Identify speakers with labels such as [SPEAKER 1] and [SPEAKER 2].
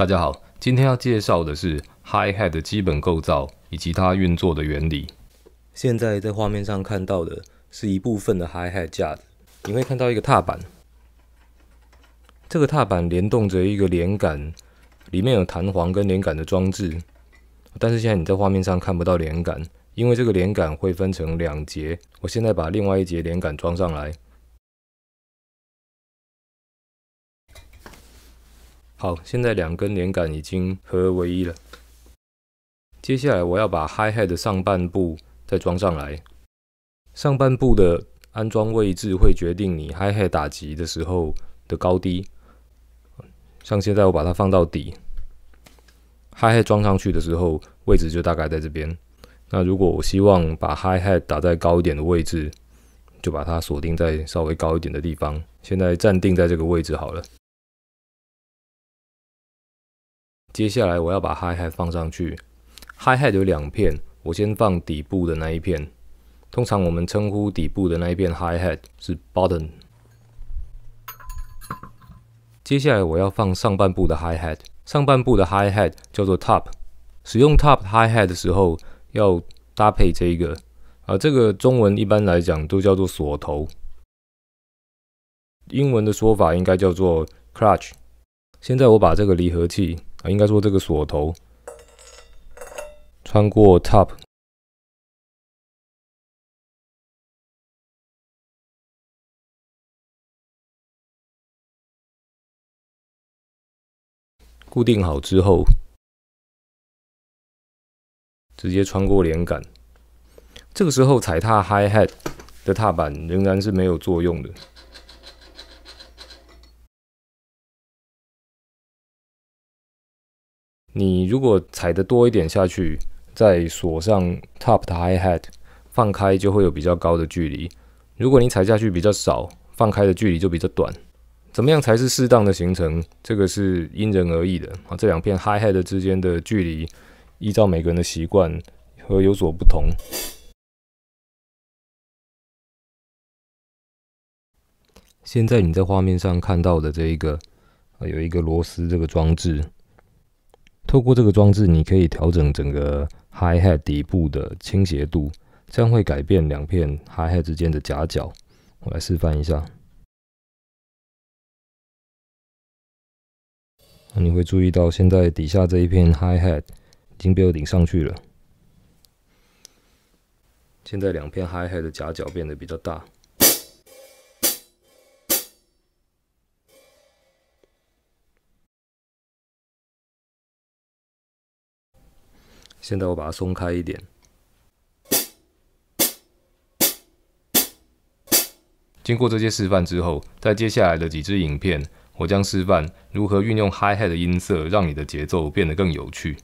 [SPEAKER 1] 大家好，今天要介绍的是 hi hat 基本构造以及它运作的原理。现在在画面上看到的是一部分的 hi hat 架，你会看到一个踏板，这个踏板联动着一个连杆，里面有弹簧跟连杆的装置。但是现在你在画面上看不到连杆，因为这个连杆会分成两节。我现在把另外一节连杆装上来。
[SPEAKER 2] 好，现在两根连杆已经合为一了。接下来我要把 hi hat 的
[SPEAKER 1] 上半部再装上来。上半部的安装位置会决定你 hi hat 打击的时候的高低。像现在我把它放到底，hi hat 装上去的时候，位置就大概在这边。那如果我希望把 hi hat 打在高一点的位置，就把它锁定在稍微高一点的地方。现在暂定在这个位置好了。接下来我要把 hi hat 放上去。hi hat 有两片，我先放底部的那一片。通常我们称呼底部的那一片 hi hat 是 b o t t o n 接下来我要放上半部的 hi hat，上半部的 hi hat 叫做 top。使用 top hi hat 的时候要搭配这一个，啊，这个中文一般来讲都叫做锁头，英文的说法应该叫做 clutch。现在我把这个
[SPEAKER 2] 离合器。啊，应该说这个锁头穿过 top 固定好之后，直接穿过连
[SPEAKER 1] 杆。这个时候踩踏 high hat 的踏板仍然是没有作用
[SPEAKER 2] 的。你如果踩的多一点下去，再锁上
[SPEAKER 1] top 的 hi g hat，h 放开就会有比较高的距离。如果你踩下去比较少，放开的距离就比较短。怎么样才是适当的行程？这个是因人而
[SPEAKER 2] 异的啊。这两片 hi g hat h 之间的距离，依照每个人的习惯和有所不同。现在你在画面上看到的这一个，有一个螺丝这个装
[SPEAKER 1] 置。透过这个装置，你可以调整整个 hi hat 底部的
[SPEAKER 2] 倾斜度，这样会改变两片 hi hat 之间的夹角。我来示范一下，你会注意到，现在底下这一片 hi hat 已经被我顶上去了，
[SPEAKER 1] 现在两片 hi hat 的夹角变得比较大。
[SPEAKER 2] 现在我把它松开一点。经过这
[SPEAKER 1] 些示范之后，在接下来的几支影片，我将示范如何运用 hi hat 的音色，让你的节奏变得更有趣。